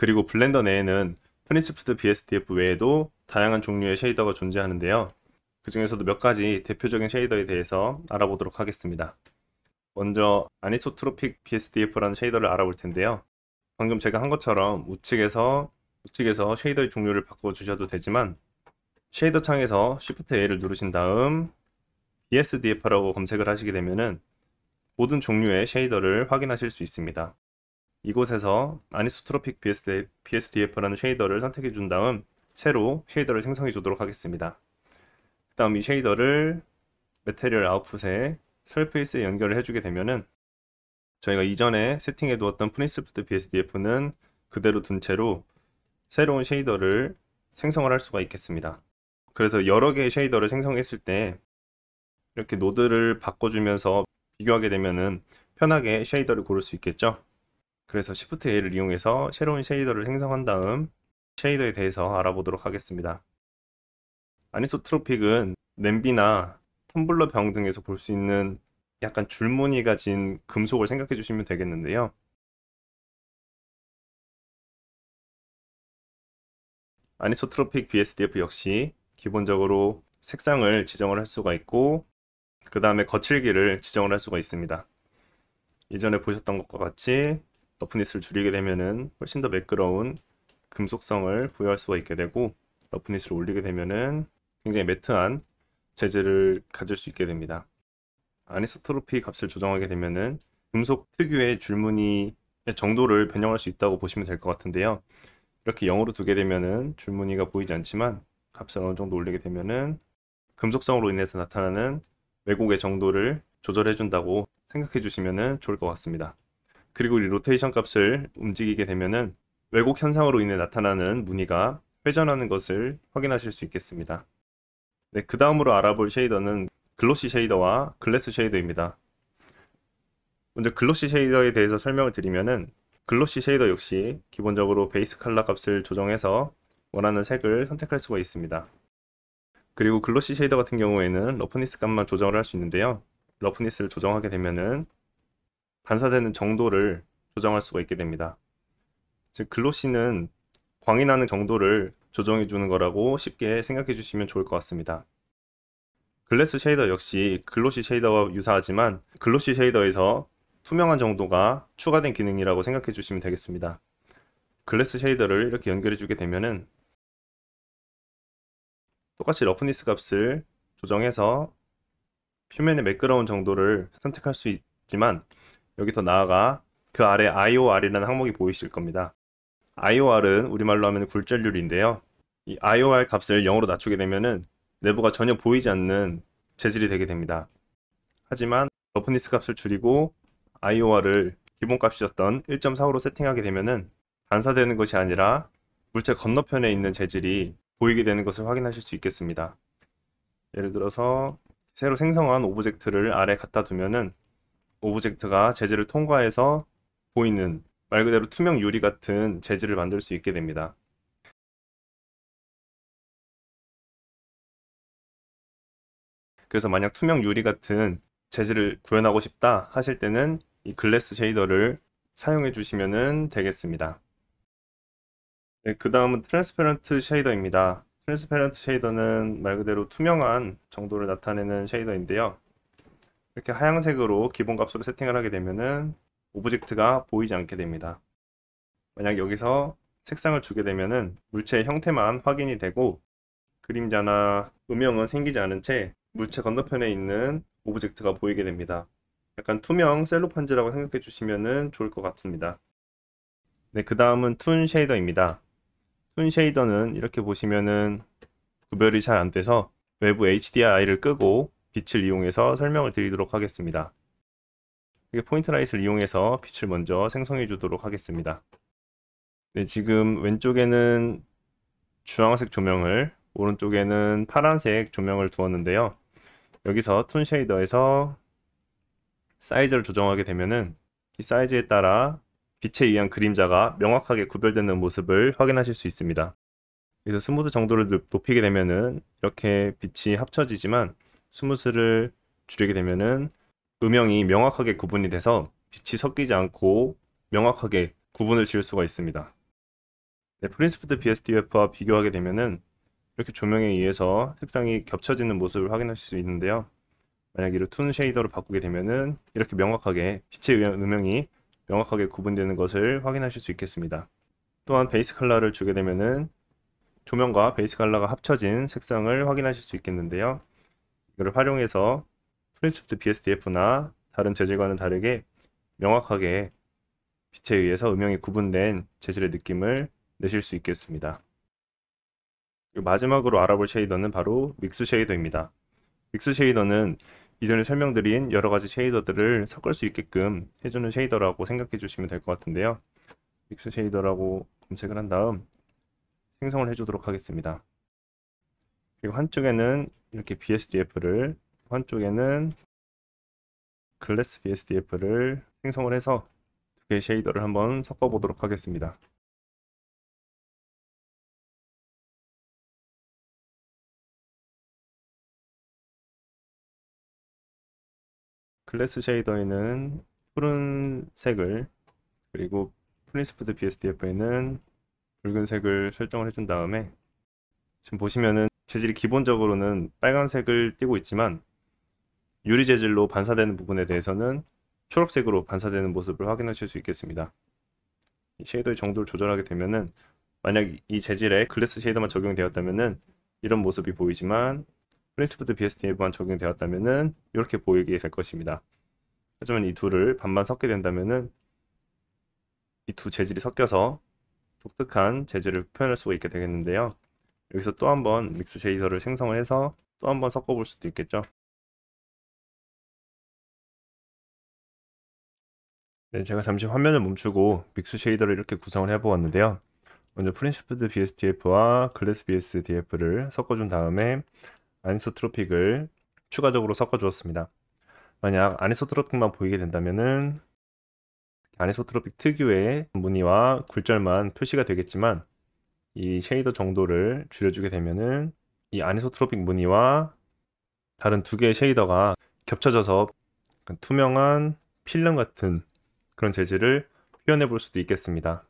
그리고 블렌더 내에는 프린스푸드 BSDF 외에도 다양한 종류의 쉐이더가 존재하는데요. 그 중에서도 몇 가지 대표적인 쉐이더에 대해서 알아보도록 하겠습니다. 먼저 아니소트로픽 BSDF라는 쉐이더를 알아볼 텐데요. 방금 제가 한 것처럼 우측에서 우측에서 쉐이더의 종류를 바꿔 주셔도 되지만 쉐이더 창에서 Shift A를 누르신 다음 BSDF라고 검색을 하시게 되면은 모든 종류의 쉐이더를 확인하실 수 있습니다. 이곳에서 아니소트로픽 BSDF라는 쉐이더를 선택해 준 다음 새로 쉐이더를 생성해 주도록 하겠습니다. 그 다음 이 쉐이더를 메테리얼 아웃풋에 설페이스에 연결을 해주게 되면은 저희가 이전에 세팅해 두었던 프린스프트 BSDF는 그대로 둔 채로 새로운 쉐이더를 생성을 할 수가 있겠습니다. 그래서 여러 개의 쉐이더를 생성했을 때 이렇게 노드를 바꿔주면서 비교하게 되면은 편하게 쉐이더를 고를 수 있겠죠. 그래서 Shift A를 이용해서 새로운 쉐이더를 생성한 다음 쉐이더에 대해서 알아보도록 하겠습니다. 아니소트로픽은 냄비나 텀블러 병 등에서 볼 수 있는 약간 줄무늬가 진 금속을 생각해 주시면 되겠는데요. 아니소트로픽 BSDF 역시 기본적으로 색상을 지정을 할 수가 있고 그 다음에 거칠기를 지정을 할 수가 있습니다. 이전에 보셨던 것과 같이 러프니스를 줄이게 되면은 훨씬 더 매끄러운 금속성을 부여할 수가 있게 되고 러프니스를 올리게 되면은 굉장히 매트한 재질을 가질 수 있게 됩니다. 아니소트로피 값을 조정하게 되면은 금속 특유의 줄무늬의 정도를 변형할 수 있다고 보시면 될 것 같은데요. 이렇게 0으로 두게 되면은 줄무늬가 보이지 않지만 값을 어느 정도 올리게 되면은 금속성으로 인해서 나타나는 왜곡의 정도를 조절해 준다고 생각해 주시면 좋을 것 같습니다. 그리고 이 로테이션 값을 움직이게 되면은 왜곡 현상으로 인해 나타나는 무늬가 회전하는 것을 확인하실 수 있겠습니다. 네, 그 다음으로 알아볼 쉐이더는 글로시 쉐이더와 글래스 쉐이더입니다. 먼저 글로시 쉐이더에 대해서 설명을 드리면은 글로시 쉐이더 역시 기본적으로 베이스 컬러 값을 조정해서 원하는 색을 선택할 수가 있습니다. 그리고 글로시 쉐이더 같은 경우에는 러프니스 값만 조정을 할 수 있는데요. 러프니스를 조정하게 되면은 반사되는 정도를 조정할 수가 있게 됩니다. 즉 글로시는 광이 나는 정도를 조정해 주는 거라고 쉽게 생각해 주시면 좋을 것 같습니다. 글래스 쉐이더 역시 글로시 쉐이더와 유사하지만 글로시 쉐이더에서 투명한 정도가 추가된 기능이라고 생각해 주시면 되겠습니다. 글래스 쉐이더를 이렇게 연결해 주게 되면은 똑같이 러프니스 값을 조정해서 표면의 매끄러운 정도를 선택할 수 있지만 여기 더 나아가 그 아래 IOR이라는 항목이 보이실 겁니다. IOR은 우리말로 하면 굴절률인데요. 이 IOR 값을 0으로 낮추게 되면은 내부가 전혀 보이지 않는 재질이 되게 됩니다. 하지만 러프니스 값을 줄이고 IOR을 기본값이었던 1.45로 세팅하게 되면은 반사되는 것이 아니라 물체 건너편에 있는 재질이 보이게 되는 것을 확인하실 수 있겠습니다. 예를 들어서 새로 생성한 오브젝트를 아래 갖다 두면은 오브젝트가 재질을 통과해서 보이는 말 그대로 투명 유리 같은 재질을 만들 수 있게 됩니다. 그래서 만약 투명 유리 같은 재질을 구현하고 싶다 하실 때는 이 글래스 쉐이더를 사용해 주시면 되겠습니다. 네, 그 다음은 트랜스페런트 쉐이더입니다. 트랜스페런트 쉐이더는 말 그대로 투명한 정도를 나타내는 쉐이더인데요. 이렇게 하향색으로 기본값으로 세팅을 하게 되면은 오브젝트가 보이지 않게 됩니다. 만약 여기서 색상을 주게 되면은 물체의 형태만 확인이 되고 그림자나 음영은 생기지 않은 채 물체 건너편에 있는 오브젝트가 보이게 됩니다. 약간 투명 셀로판지라고 생각해 주시면 좋을 것 같습니다. 네, 그 다음은 툰 쉐이더입니다. 툰 쉐이더는 이렇게 보시면은 구별이 잘 안 돼서 외부 HDRI를 끄고 빛을 이용해서 설명을 드리도록 하겠습니다. 포인트 라이트를 이용해서 빛을 먼저 생성해 주도록 하겠습니다. 네, 지금 왼쪽에는 주황색 조명을 오른쪽에는 파란색 조명을 두었는데요. 여기서 툰 쉐이더에서 사이즈를 조정하게 되면은 이 사이즈에 따라 빛에 의한 그림자가 명확하게 구별되는 모습을 확인하실 수 있습니다. 그래서 스무드 정도를 높이게 되면은 이렇게 빛이 합쳐지지만 스무스를 줄이게 되면은 음영이 명확하게 구분이 돼서 빛이 섞이지 않고 명확하게 구분을 지을 수가 있습니다. 네, 프린스프트 BSDF와 비교하게 되면은 이렇게 조명에 의해서 색상이 겹쳐지는 모습을 확인하실 수 있는데요. 만약 이를 툰 쉐이더로 바꾸게 되면은 이렇게 명확하게 빛의 음영이 명확하게 구분되는 것을 확인하실 수 있겠습니다. 또한 베이스 컬러를 주게 되면은 조명과 베이스 컬러가 합쳐진 색상을 확인하실 수 있겠는데요. 이걸 활용해서 프린스프트 BSDF나 다른 재질과는 다르게 명확하게 빛에 의해서 음영이 구분된 재질의 느낌을 내실 수 있겠습니다. 마지막으로 알아볼 쉐이더는 바로 믹스 쉐이더입니다. 믹스 쉐이더는 이전에 설명드린 여러가지 쉐이더들을 섞을 수 있게끔 해주는 쉐이더라고 생각해 주시면 될 것 같은데요. 믹스 쉐이더라고 검색을 한 다음 생성을 해주도록 하겠습니다. 그리고 한쪽에는 이렇게 BSDF를 한쪽에는 글래스 BSDF를 생성을 해서 두 개의 쉐이더를 한번 섞어 보도록 하겠습니다. 글래스 쉐이더에는 푸른색을 그리고 프린스푸드 BSDF에는 붉은색을 설정을 해준 다음에 지금 보시면은 재질이 기본적으로는 빨간색을 띠고 있지만 유리 재질로 반사되는 부분에 대해서는 초록색으로 반사되는 모습을 확인하실 수 있겠습니다. 쉐이더의 정도를 조절하게 되면은 만약 이 재질에 글래스 쉐이더만 적용되었다면은 이런 모습이 보이지만 프린스푸드 BSD에만 적용되었다면은 이렇게 보이게 될 것입니다. 하지만 이 둘을 반반 섞게 된다면은 이 두 재질이 섞여서 독특한 재질을 표현할 수가 있게 되겠는데요. 여기서 또 한 번 믹스 제이서를 생성을 해서 또 한 번 섞어 볼 수도 있겠죠 네, 제가 잠시 화면을 멈추고 믹스 쉐이더를 이렇게 구성을 해 보았는데요 먼저 프린시프드 BSDF와 글래스 BSDF를 섞어준 다음에 아니소트로픽을 추가적으로 섞어주었습니다 만약 아니소트로픽만 보이게 된다면은 아니소트로픽 특유의 무늬와 굴절만 표시가 되겠지만 이 쉐이더 정도를 줄여주게 되면은 이 아니소트로픽 무늬와 다른 두 개의 쉐이더가 겹쳐져서 투명한 필름 같은 그런 재질을 표현해 볼 수도 있겠습니다.